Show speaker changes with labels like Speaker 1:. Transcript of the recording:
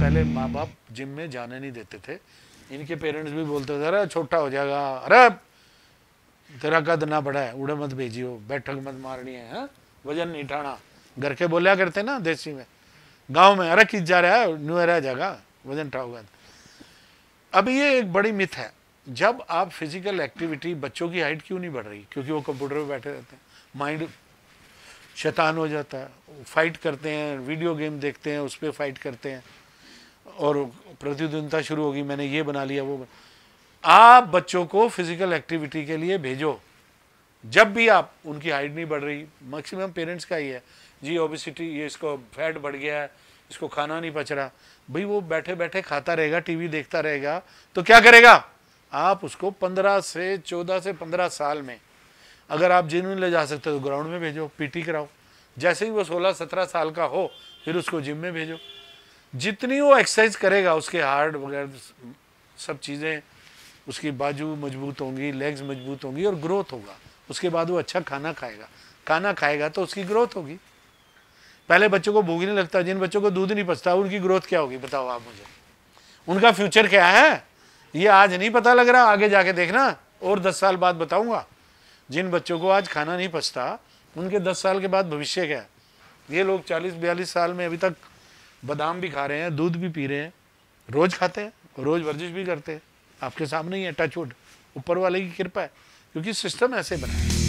Speaker 1: पहले माँ बाप जिम में जाने नहीं देते थे इनके पेरेंट्स भी बोलते थे अरे छोटा हो जाएगा अरे तेरा कद ना बड़ा है उड़े मत भेजियो बैठक मत मारनी है, है? हाँ? वजन नहीं ठाना घर के बोलिया करते ना देसी में गांव में अरे किस जा रहा है न्यू रह जाएगा वजन ठाओगे अब ये एक बड़ी मिथ है जब आप फिजिकल एक्टिविटी बच्चों की हाइट क्यों नहीं बढ़ रही क्योंकि वो कंप्यूटर पर बैठे रहते हैं माइंड शैतान हो जाता है फाइट करते हैं वीडियो गेम देखते हैं उस पर फाइट करते हैं और प्रतिद्वंदता शुरू होगी मैंने ये बना लिया वो आप बच्चों को फिजिकल एक्टिविटी के लिए भेजो जब भी आप उनकी हाइट नहीं बढ़ रही मैक्सिमम पेरेंट्स का ही है जी ओबिसिटी ये इसको फैट बढ़ गया है इसको खाना नहीं पच रहा भाई वो बैठे बैठे खाता रहेगा टीवी देखता रहेगा तो क्या करेगा आप उसको पंद्रह से चौदह से पंद्रह साल में अगर आप जिम ले जा सकते हो तो ग्राउंड में भेजो पीटी कराओ जैसे ही वो सोलह सत्रह साल का हो फिर उसको जिम में भेजो जितनी वो एक्सरसाइज करेगा उसके हार्ड वगैरह सब चीज़ें उसकी बाजू मजबूत होंगी लेग्स मजबूत होंगी और ग्रोथ होगा उसके बाद वो अच्छा खाना खाएगा खाना खाएगा तो उसकी ग्रोथ होगी पहले बच्चों को भूख नहीं लगता जिन बच्चों को दूध नहीं पचता उनकी ग्रोथ क्या होगी बताओ आप मुझे उनका फ्यूचर क्या है ये आज नहीं पता लग रहा आगे जाके देखना और दस साल बाद बताऊंगा जिन बच्चों को आज खाना नहीं पचता उनके दस साल के बाद भविष्य क्या है ये लोग चालीस बयालीस साल में अभी तक बादाम भी खा रहे हैं दूध भी पी रहे हैं रोज़ खाते हैं रोज़ वर्जिश भी करते हैं आपके सामने ही है टच वुड ऊपर वाले की कृपा है क्योंकि सिस्टम ऐसे बना है